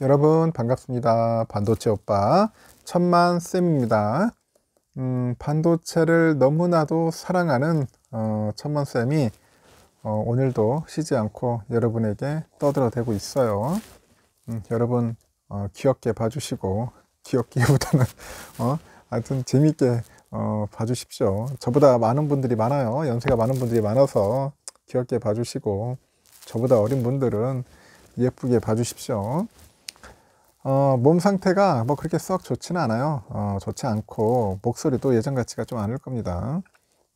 여러분 반갑습니다. 반도체 오빠 천만 쌤입니다. 음, 반도체를 너무나도 사랑하는 어, 천만 쌤이 어, 오늘도 쉬지 않고 여러분에게 떠들어대고 있어요. 음, 여러분 어, 귀엽게 봐주시고 귀엽기보다는 어, 하여튼 재미있게 어, 봐주십시오. 저보다 많은 분들이 많아요. 연세가 많은 분들이 많아서 귀엽게 봐주시고 저보다 어린 분들은 예쁘게 봐주십시오. 어, 몸 상태가 뭐 그렇게 썩 좋지는 않아요. 어, 좋지 않고 목소리도 예전 같지가 좀 않을 겁니다.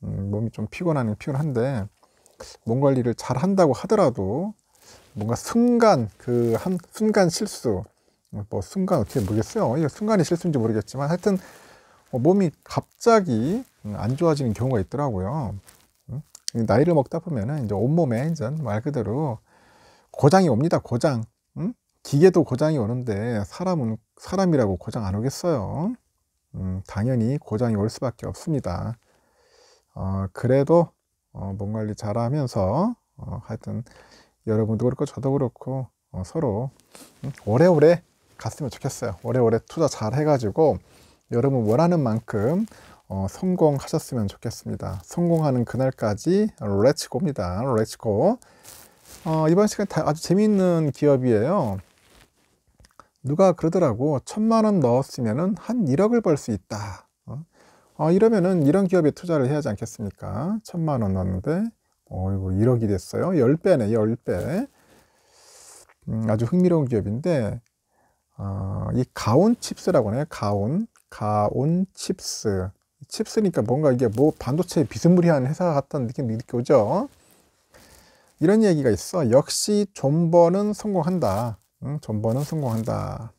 음, 몸이 좀 피곤하긴 피곤한데 몸 관리를 잘 한다고 하더라도 뭔가 순간 그 한 순간 실수 뭐 순간 어떻게 모르겠어요. 이거 순간이 실수인지 모르겠지만 하여튼 어, 몸이 갑자기 안 좋아지는 경우가 있더라고요. 음? 나이를 먹다 보면은 이제 온몸에 이제 말 그대로 고장이 옵니다. 고장. 기계도 고장이 오는데 사람은 사람이라고 고장 안 오겠어요. 음, 당연히 고장이 올 수밖에 없습니다. 어, 그래도 어, 몸 관리 잘하면서 어, 하여튼 여러분도 그렇고 저도 그렇고 어, 서로 음, 오래오래 갔으면 좋겠어요. 오래오래 투자 잘 해가지고 여러분 원하는 만큼 어, 성공하셨으면 좋겠습니다. 성공하는 그날까지 레츠고입니다. 레츠고. 어, 이번 시간 다 아주 재미있는 기업이에요. 누가 그러더라고 천만 원 넣었으면 한 1억을 벌 수 있다 어, 아, 이러면은 이런 기업에 투자를 해야 하지 않겠습니까 천만 원 넣었는데 어이구 1억이 됐어요 10배네 10배 음, 아주 흥미로운 기업인데 어, 이 가온칩스라고 하네요 가온 가온칩스 칩스니까 뭔가 이게 뭐 반도체 비스무리한 회사 같다는 느낌이 느껴죠 이런 얘기가 있어 역시 존버는 성공한다 응? 전보는 성공한다.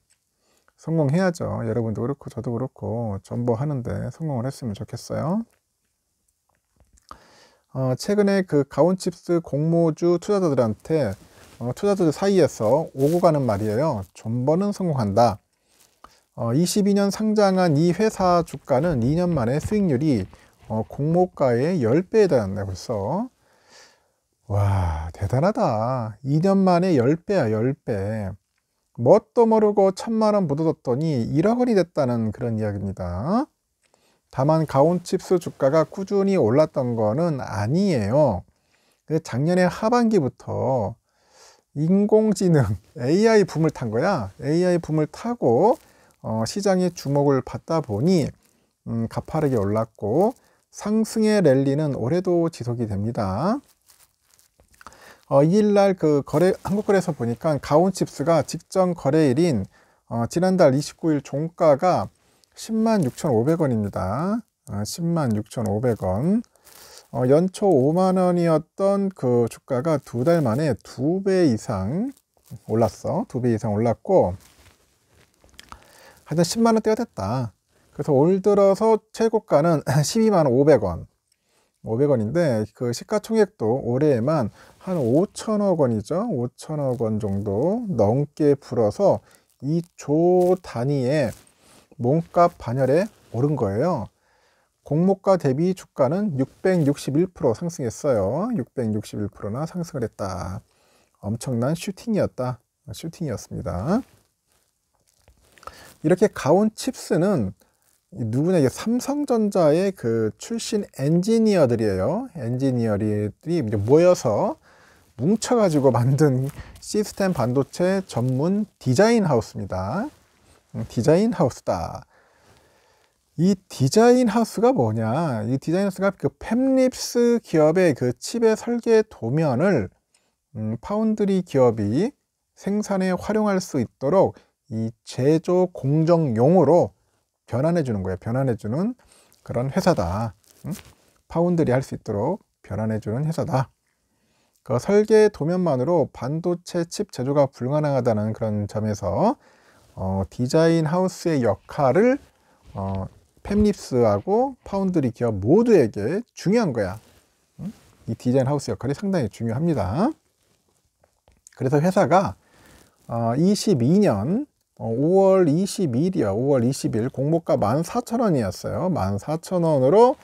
성공해야죠. 여러분도 그렇고 저도 그렇고 전보하는데 성공을 했으면 좋겠어요. 어, 최근에 그 가온칩스 공모주 투자자들한테 어, 투자자들 사이에서 오고 가는 말이에요. 전보는 성공한다. 어, 22년 상장한 이 회사 주가는 2년 만에 수익률이 어, 공모가의 10배에 달한다 벌써. 와, 대단하다. 2년 만에 10배야, 10배. 뭣도 모르고 천만원 묻어뒀더니 1억 원이 됐다는 그런 이야기입니다. 다만 가온칩스 주가가 꾸준히 올랐던 거는 아니에요. 작년에 하반기부터 인공지능 AI 붐을 탄 거야. AI 붐을 타고 어, 시장의 주목을 받다 보니 음, 가파르게 올랐고 상승의 랠리는 올해도 지속이 됩니다. 어, 2일날 그 거래 한국거래소 보니까 가온칩스가 직전 거래일인 어, 지난달 29일 종가가 10만 6,500원입니다. 어, 10만 6,500원. 어, 연초 5만 원이었던 그 주가가 두 달 만에 두 배 이상 올랐어. 두 배 이상 올랐고 하여튼 10만 원대가 됐다. 그래서 올 들어서 최고가는 12만 500원. 500원인데 그 시가총액도 올해에만 한 5천억 원이죠. 5천억 원 정도 넘게 불어서 2조 단위의 몸값 반열에 오른 거예요. 공모가 대비 주가는 661% 상승했어요. 661%나 상승을 했다. 엄청난 슈팅이었다. 슈팅이었습니다. 이렇게 가온 칩스는 누구냐 이게 삼성전자의 그 출신 엔지니어들이에요. 엔지니어들이 모여서 뭉쳐가지고 만든 시스템 반도체 전문 디자인 하우스입니다. 음, 디자인 하우스다. 이 디자인 하우스가 뭐냐? 이 디자인 하우스가 그 팹립스 기업의 그 칩의 설계 도면을 음, 파운드리 기업이 생산에 활용할 수 있도록 이 제조 공정용으로 변환해 주는 거예요. 변환해 주는 그런 회사다. 응? 음? 파운드리 할 수 있도록 변환해 주는 회사다. 그 설계 도면만으로 반도체 칩 제조가 불가능하다는 그런 점에서 어, 디자인 하우스의 역할을 어, 펩립스하고 파운드리 기업 모두에게 중요한 거야. 이 디자인 하우스 역할이 상당히 중요합니다. 그래서 회사가 22년 5월 22일이요. 5월 20일 공모가 14,000원이었어요. 14,000원으로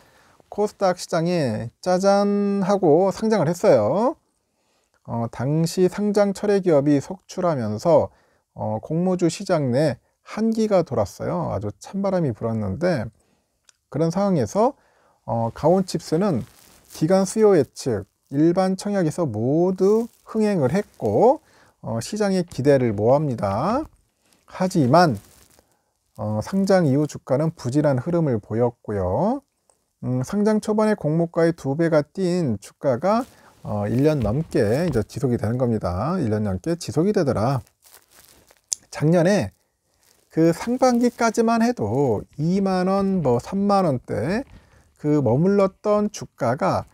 코스닥 시장에 짜잔 하고 상장을 했어요. 어, 당시 상장 철회 기업이 속출하면서 어, 공모주 시장 내 한기가 돌았어요. 아주 찬바람이 불었는데 그런 상황에서 어, 가온칩스는 기간 수요 예측, 일반 청약에서 모두 흥행을 했고 어, 시장의 기대를 모합니다. 하지만 어, 상장 이후 주가는 부진한 흐름을 보였고요. 음, 상장 초반에 공모가의 두 배가 뛴 주가가 어, 1년 넘게 이제 지속이 되는 겁니다. 1년 넘게 지속이 되더라. 작년에 그 상반기까지만 해도 2만원, 뭐 3만원대 그 머물렀던 주가가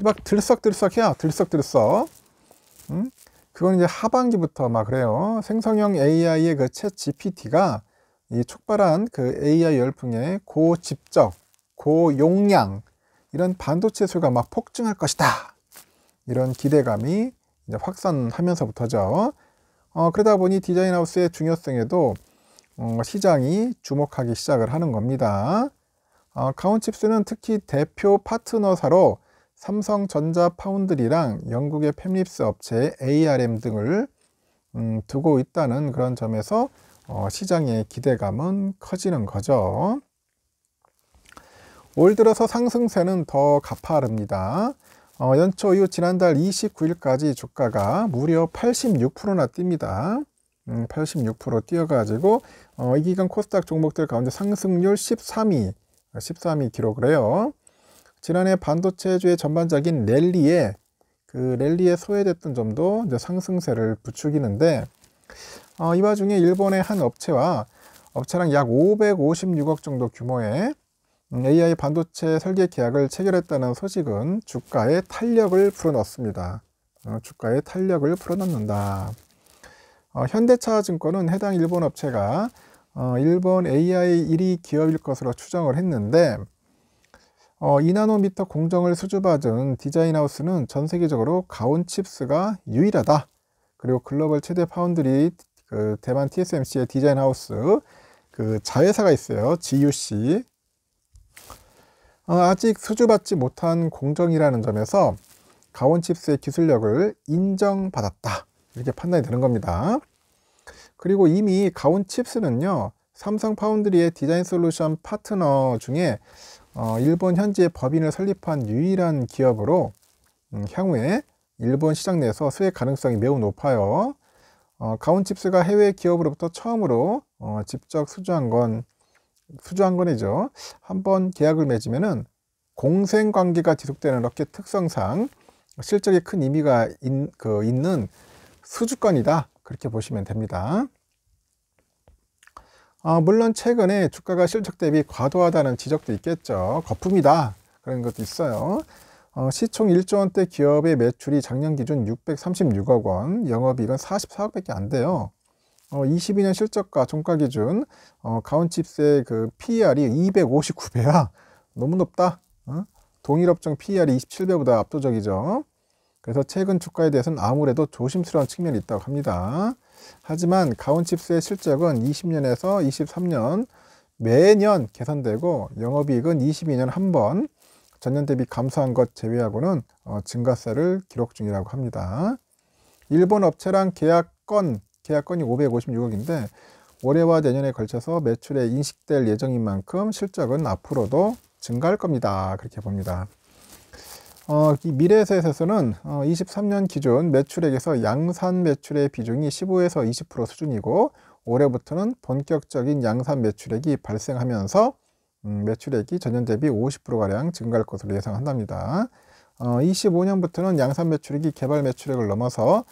막 들썩들썩해요. 들썩들썩. 응? 음? 그건 이제 하반기부터 막 그래요. 생성형 AI의 그 채 GPT가 이 촉발한 그 AI 열풍의 고집적, 고용량, 이런 반도체 수가 막 폭증할 것이다. 이런 기대감이 확산하면서부터죠. 어, 그러다 보니 디자인 하우스의 중요성에도 어, 시장이 주목하기 시작을 하는 겁니다. 어, 가온칩스는 특히 대표 파트너사로 삼성전자 파운드리랑 영국의 팹립스 업체 ARM 등을 음, 두고 있다는 그런 점에서 어, 시장의 기대감은 커지는 거죠. 올 들어서 상승세는 더 가파릅니다. 어, 연초 이후 지난달 29일까지 주가가 무려 86%나 뜁니다. 음, 86% 뛰어가지고 어, 이 기간 코스닥 종목들 가운데 상승률 13위, 13위 기록을해요 지난해 반도체주의 전반적인 랠리에 그 랠리에 소외됐던 점도 이제 상승세를 부추기는데 어, 이 와중에 일본의 한 업체와 업체랑 약 556억 정도 규모의 음, AI 반도체 설계 계약을 체결했다는 소식은 주가에 탄력을 불어넣습니다. 어, 주가에 탄력을 불어넣는다. 어, 현대차증권은 해당 일본 업체가 어, 일본 AI 1위 기업일 것으로 추정을 했는데 2나노미터 공정을 수주받은 디자인하우스는 전 세계적으로 가온칩스가 유일하다. 그리고 글로벌 최대 파운드리 그 대만 TSMC의 디자인하우스 그 자회사가 있어요. GUC 어, 아직 수주받지 못한 공정이라는 점에서 가온칩스의 기술력을 인정받았다 이렇게 판단이 되는 겁니다 그리고 이미 가온칩스는요 삼성 파운드리의 디자인 솔루션 파트너 중에 어, 일본 현지의 법인을 설립한 유일한 기업으로 음, 향후에 일본 시장 내에서 수익 가능성이 매우 높아요 어, 가온칩스가 해외 기업으로부터 처음으로 직접 수주한 건 수주한 건이죠. 한번 계약을 맺으면은 공생 관계가 지속되는 업계 특성상 실적에 큰 의미가 인, 그 있는 수주권이다. 그렇게 보시면 됩니다. 아, 물론 최근에 주가가 실적 대비 과도하다는 지적도 있겠죠. 거품이다. 그런 것도 있어요. 어, 시총 1조 원대 기업의 매출이 작년 기준 636억 원, 영업이익은 44억밖에 안 돼요. 어, 22년 실적과 종가 기준 어, 가온칩스의 그 PER이 259배야. 너무 높다. 어? 동일 업종 PER이 27배보다 압도적이죠. 그래서 최근 주가에 대해서는 아무래도 조심스러운 측면이 있다고 합니다. 하지만 가온칩스의 실적은 20년에서 23년 매년 개선되고 영업이익은 22년 한 번 전년 대비 감소한 것 제외하고는 어, 증가세를 기록 중이라고 합니다. 일본 업체랑 계약 건 계약건이 556억인데 올해와 내년에 걸쳐서 매출에 인식될 예정인 만큼 실적은 앞으로도 증가할 겁니다. 그렇게 봅니다. 어, 미래에셋에서는 어, 23년 기준 매출액에서 양산 매출의 비중이 15에서 20% 수준이고 올해부터는 본격적인 양산 매출액이 발생하면서 음, 매출액이 전년 대비 50%가량 증가할 것으로 예상한답니다. 어, 25년부터는 양산 매출액이 개발 매출액을 넘어서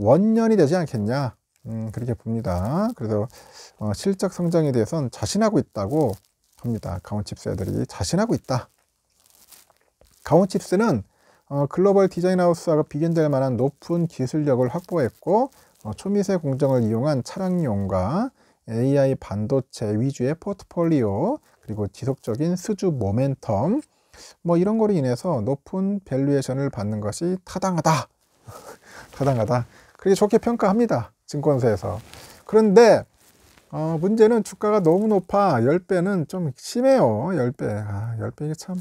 원년이 되지 않겠냐 음, 그렇게 봅니다. 그래서 어, 실적 성장에 대해서는 자신하고 있다고 합니다. 가온칩스 애들이 자신하고 있다. 가온칩스는 어, 글로벌 디자인하우스와 비견될 만한 높은 기술력을 확보했고 어, 초미세 공정을 이용한 차량용과 AI 반도체 위주의 포트폴리오 그리고 지속적인 수주 모멘텀 뭐 이런 거로 인해서 높은 밸류에이션을 받는 것이 타당하다 타당하다 그렇게 좋게 평가합니다. 증권사에서. 그런데 어, 문제는 주가가 너무 높아 10배는 좀 심해요. 10배. 아, 10배 이게 참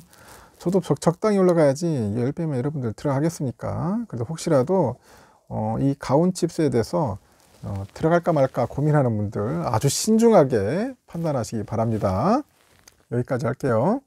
저도 적, 당히 올라가야지 10배면 여러분들 들어가겠습니까? 그래서 혹시라도 어, 이 가온 칩스에 대해서 어, 들어갈까 말까 고민하는 분들 아주 신중하게 판단하시기 바랍니다. 여기까지 할게요.